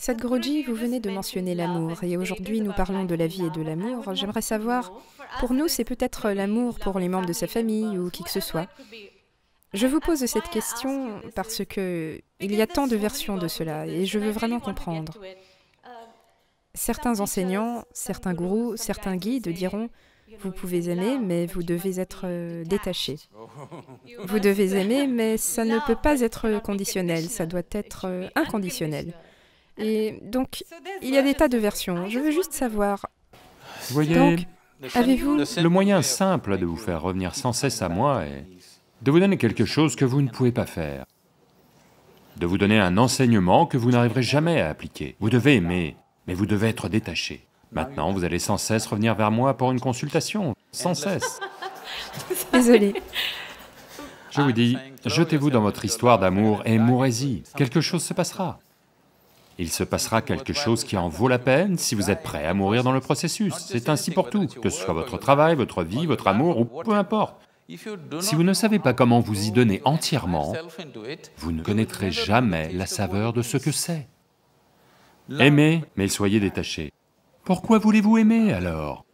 Sadhguruji, vous venez de mentionner l'amour et aujourd'hui nous parlons de la vie et de l'amour. J'aimerais savoir, pour nous c'est peut-être l'amour pour les membres de sa famille ou qui que ce soit. Je vous pose cette question parce que il y a tant de versions de cela et je veux vraiment comprendre. Certains enseignants, certains gourous, certains guides diront vous pouvez aimer, mais vous devez être euh, détaché. Vous devez aimer, mais ça ne peut pas être conditionnel, ça doit être euh, inconditionnel. Et donc, il y a des tas de versions. Je veux juste savoir. voyez, avez-vous... Le moyen simple de vous faire revenir sans cesse à moi et de vous donner quelque chose que vous ne pouvez pas faire, de vous donner un enseignement que vous n'arriverez jamais à appliquer. Vous devez aimer, mais vous devez être détaché. Maintenant, vous allez sans cesse revenir vers moi pour une consultation, sans cesse. Désolé. Je vous dis, jetez-vous dans votre histoire d'amour et mourrez y quelque chose se passera. Il se passera quelque chose qui en vaut la peine si vous êtes prêt à mourir dans le processus. C'est ainsi pour tout, que ce soit votre travail, votre vie, votre amour, ou peu importe. Si vous ne savez pas comment vous y donner entièrement, vous ne connaîtrez jamais la saveur de ce que c'est. Aimez, mais soyez détaché. Pourquoi voulez-vous aimer alors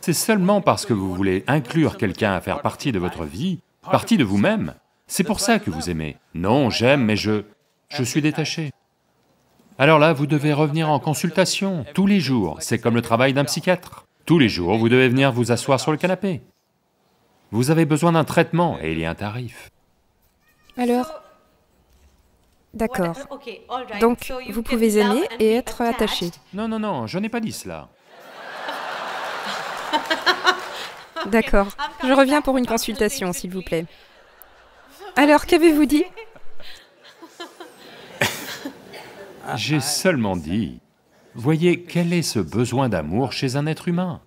C'est seulement parce que vous voulez inclure quelqu'un à faire partie de votre vie, partie de vous-même. C'est pour ça que vous aimez. Non, j'aime, mais je je suis détaché. Alors là, vous devez revenir en consultation, tous les jours, c'est comme le travail d'un psychiatre. Tous les jours, vous devez venir vous asseoir sur le canapé. Vous avez besoin d'un traitement et il y a un tarif. Alors, D'accord. Donc, vous pouvez aimer et être attaché. Non, non, non, je n'ai pas dit cela. D'accord. Je reviens pour une consultation, s'il vous plaît. Alors, qu'avez-vous dit J'ai seulement dit, voyez quel est ce besoin d'amour chez un être humain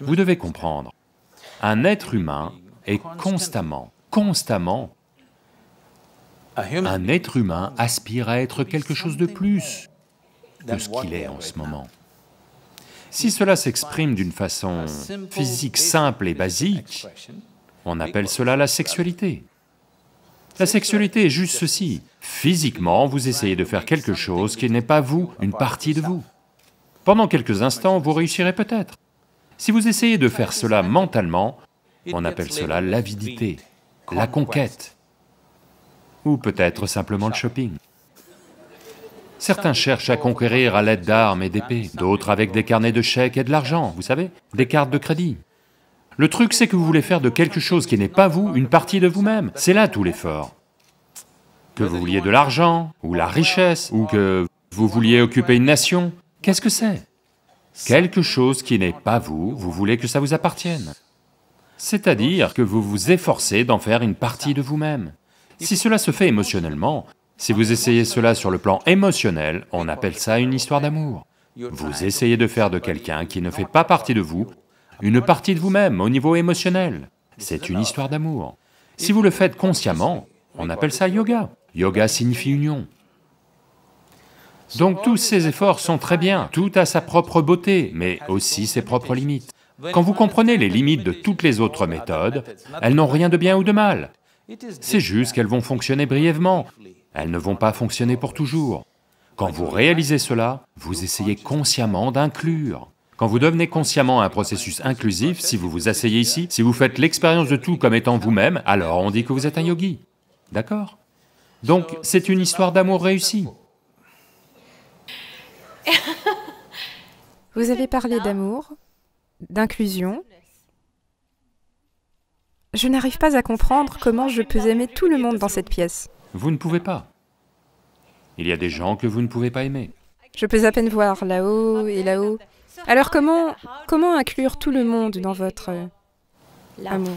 Vous devez comprendre, un être humain est constamment, constamment, un être humain aspire à être quelque chose de plus que ce qu'il est en ce moment. Si cela s'exprime d'une façon physique simple et basique, on appelle cela la sexualité. La sexualité est juste ceci. Physiquement, vous essayez de faire quelque chose qui n'est pas vous, une partie de vous. Pendant quelques instants, vous réussirez peut-être. Si vous essayez de faire cela mentalement, on appelle cela l'avidité, la conquête, ou peut-être simplement le shopping. Certains cherchent à conquérir à l'aide d'armes et d'épées, d'autres avec des carnets de chèques et de l'argent, vous savez, des cartes de crédit. Le truc, c'est que vous voulez faire de quelque chose qui n'est pas vous, une partie de vous-même. C'est là tout l'effort. Que vous vouliez de l'argent, ou la richesse, ou que vous vouliez occuper une nation, qu'est-ce que c'est Quelque chose qui n'est pas vous, vous voulez que ça vous appartienne. C'est-à-dire que vous vous efforcez d'en faire une partie de vous-même. Si cela se fait émotionnellement, si vous essayez cela sur le plan émotionnel, on appelle ça une histoire d'amour. Vous essayez de faire de quelqu'un qui ne fait pas partie de vous une partie de vous-même au niveau émotionnel. C'est une histoire d'amour. Si vous le faites consciemment, on appelle ça yoga. Yoga signifie union. Donc tous ces efforts sont très bien, tout a sa propre beauté, mais aussi ses propres limites. Quand vous comprenez les limites de toutes les autres méthodes, elles n'ont rien de bien ou de mal. C'est juste qu'elles vont fonctionner brièvement, elles ne vont pas fonctionner pour toujours. Quand vous réalisez cela, vous essayez consciemment d'inclure quand vous devenez consciemment un processus inclusif, si vous vous asseyez ici, si vous faites l'expérience de tout comme étant vous-même, alors on dit que vous êtes un yogi. D'accord Donc, c'est une histoire d'amour réussi. Vous avez parlé d'amour, d'inclusion. Je n'arrive pas à comprendre comment je peux aimer tout le monde dans cette pièce. Vous ne pouvez pas. Il y a des gens que vous ne pouvez pas aimer. Je peux à peine voir là-haut et là-haut. Alors comment, comment inclure tout le monde dans votre euh, amour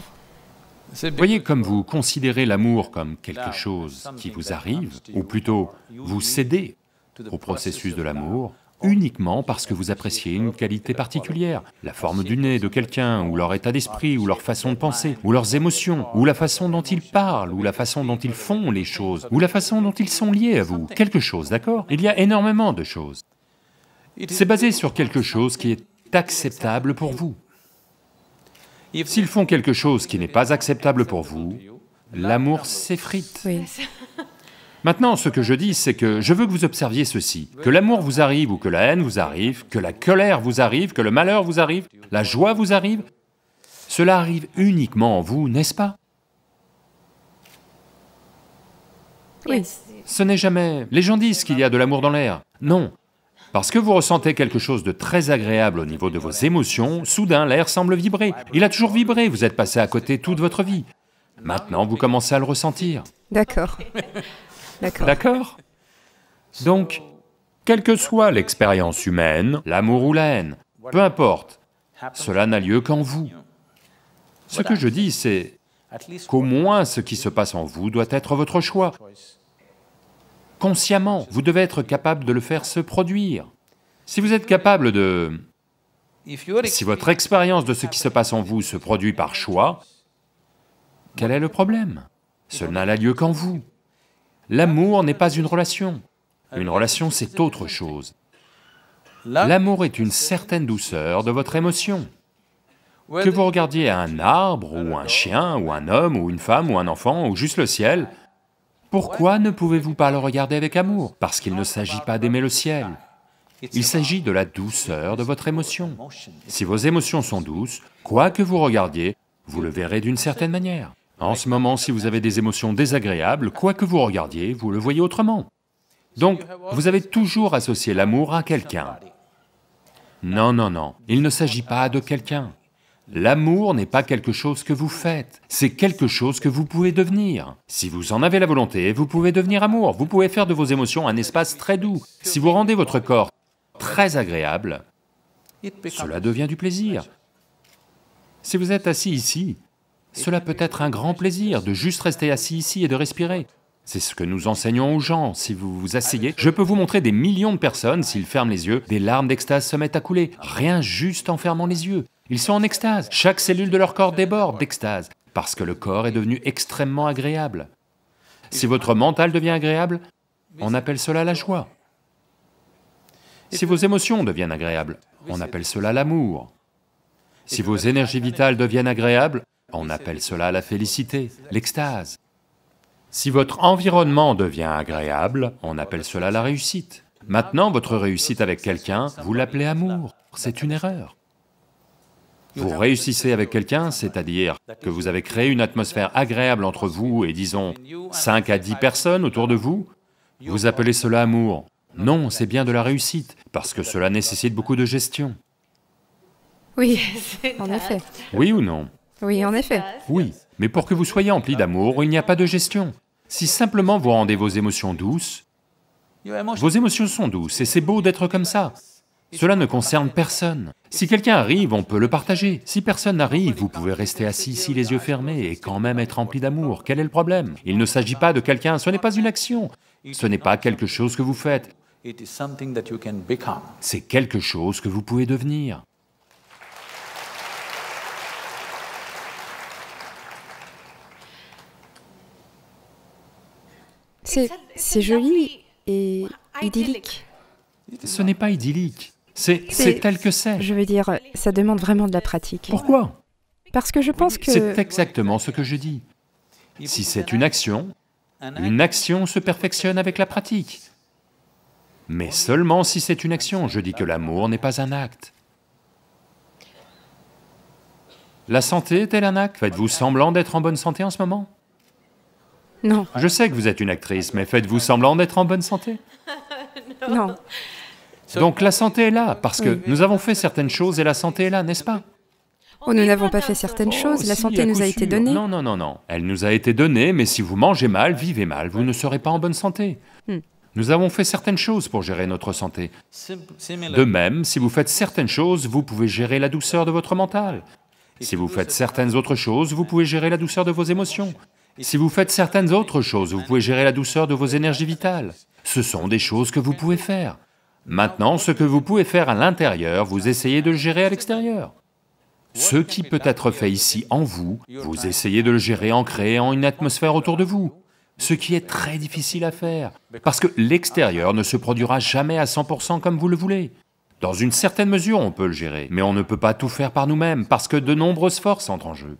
Voyez comme vous considérez l'amour comme quelque chose qui vous arrive, ou plutôt vous cédez au processus de l'amour uniquement parce que vous appréciez une qualité particulière, la forme du nez de quelqu'un, ou leur état d'esprit, ou leur façon de penser, ou leurs émotions, ou la façon dont ils parlent, ou la façon dont ils font les choses, ou la façon dont ils sont liés à vous, quelque chose, d'accord Il y a énormément de choses. C'est basé sur quelque chose qui est acceptable pour vous. S'ils font quelque chose qui n'est pas acceptable pour vous, l'amour s'effrite. Maintenant, ce que je dis, c'est que je veux que vous observiez ceci, que l'amour vous arrive ou que la haine vous arrive, que la colère vous arrive, que le malheur vous arrive, la joie vous arrive, cela arrive uniquement en vous, n'est-ce pas Oui. Ce n'est jamais... Les gens disent qu'il y a de l'amour dans l'air. Non, parce que vous ressentez quelque chose de très agréable au niveau de vos émotions, soudain l'air semble vibrer. Il a toujours vibré, vous êtes passé à côté toute votre vie. Maintenant, vous commencez à le ressentir. D'accord. D'accord. D'accord Donc, quelle que soit l'expérience humaine, l'amour ou la haine, peu importe, cela n'a lieu qu'en vous. Ce que je dis, c'est qu'au moins ce qui se passe en vous doit être votre choix consciemment, vous devez être capable de le faire se produire. Si vous êtes capable de... Si votre expérience de ce qui se passe en vous se produit par choix, quel est le problème Cela n'a lieu qu'en vous. L'amour n'est pas une relation. Une relation, c'est autre chose. L'amour est une certaine douceur de votre émotion. Que vous regardiez un arbre, ou un chien, ou un homme, ou une femme, ou un enfant, ou juste le ciel, pourquoi ne pouvez-vous pas le regarder avec amour Parce qu'il ne s'agit pas d'aimer le ciel. Il s'agit de la douceur de votre émotion. Si vos émotions sont douces, quoi que vous regardiez, vous le verrez d'une certaine manière. En ce moment, si vous avez des émotions désagréables, quoi que vous regardiez, vous le voyez autrement. Donc, vous avez toujours associé l'amour à quelqu'un. Non, non, non, il ne s'agit pas de quelqu'un. L'amour n'est pas quelque chose que vous faites, c'est quelque chose que vous pouvez devenir. Si vous en avez la volonté, vous pouvez devenir amour, vous pouvez faire de vos émotions un espace très doux. Si vous rendez votre corps très agréable, cela devient du plaisir. Si vous êtes assis ici, cela peut être un grand plaisir de juste rester assis ici et de respirer. C'est ce que nous enseignons aux gens, si vous vous asseyez, je peux vous montrer des millions de personnes, s'ils ferment les yeux, des larmes d'extase se mettent à couler, rien juste en fermant les yeux. Ils sont en extase. Chaque cellule de leur corps déborde d'extase, parce que le corps est devenu extrêmement agréable. Si votre mental devient agréable, on appelle cela la joie. Si vos émotions deviennent agréables, on appelle cela l'amour. Si vos énergies vitales deviennent agréables, on appelle cela la félicité, l'extase. Si votre environnement devient agréable, on appelle cela la réussite. Maintenant, votre réussite avec quelqu'un, vous l'appelez amour. C'est une erreur. Vous réussissez avec quelqu'un, c'est-à-dire que vous avez créé une atmosphère agréable entre vous et disons 5 à 10 personnes autour de vous, vous appelez cela amour. Non, c'est bien de la réussite, parce que cela nécessite beaucoup de gestion. Oui, en effet. Oui ou non Oui, en effet. Oui, mais pour que vous soyez emplis d'amour, il n'y a pas de gestion. Si simplement vous rendez vos émotions douces, vos émotions sont douces et c'est beau d'être comme ça. Cela ne concerne personne. Si quelqu'un arrive, on peut le partager. Si personne n'arrive, vous pouvez rester assis ici les yeux fermés et quand même être rempli d'amour. Quel est le problème Il ne s'agit pas de quelqu'un, ce n'est pas une action, ce n'est pas quelque chose que vous faites. C'est quelque chose que vous pouvez devenir. C'est joli et idyllique. Ce n'est pas idyllique. C'est tel que c'est. Je veux dire, ça demande vraiment de la pratique. Pourquoi Parce que je pense que... C'est exactement ce que je dis. Si c'est une action, une action se perfectionne avec la pratique. Mais seulement si c'est une action, je dis que l'amour n'est pas un acte. La santé est-elle un acte Faites-vous semblant d'être en bonne santé en ce moment Non. Je sais que vous êtes une actrice, mais faites-vous semblant d'être en bonne santé Non. Donc la santé est là, parce que nous avons fait certaines choses et la santé est là, n'est-ce pas Oh, nous n'avons pas fait certaines oh, choses, la santé nous a été donnée. Non, non, non, non. Elle nous a été donnée, mais si vous mangez mal, vivez mal, vous ne serez pas en bonne santé. Hmm. Nous avons fait certaines choses pour gérer notre santé. De même, si vous faites certaines choses, vous pouvez gérer la douceur de votre mental. Si vous faites certaines autres choses, vous pouvez gérer la douceur de vos émotions. Si vous faites certaines autres choses, vous pouvez gérer la douceur de vos énergies vitales. Ce sont des choses que vous pouvez faire. Maintenant, ce que vous pouvez faire à l'intérieur, vous essayez de le gérer à l'extérieur. Ce qui peut être fait ici en vous, vous essayez de le gérer en créant une atmosphère autour de vous, ce qui est très difficile à faire, parce que l'extérieur ne se produira jamais à 100% comme vous le voulez. Dans une certaine mesure, on peut le gérer, mais on ne peut pas tout faire par nous-mêmes, parce que de nombreuses forces entrent en jeu.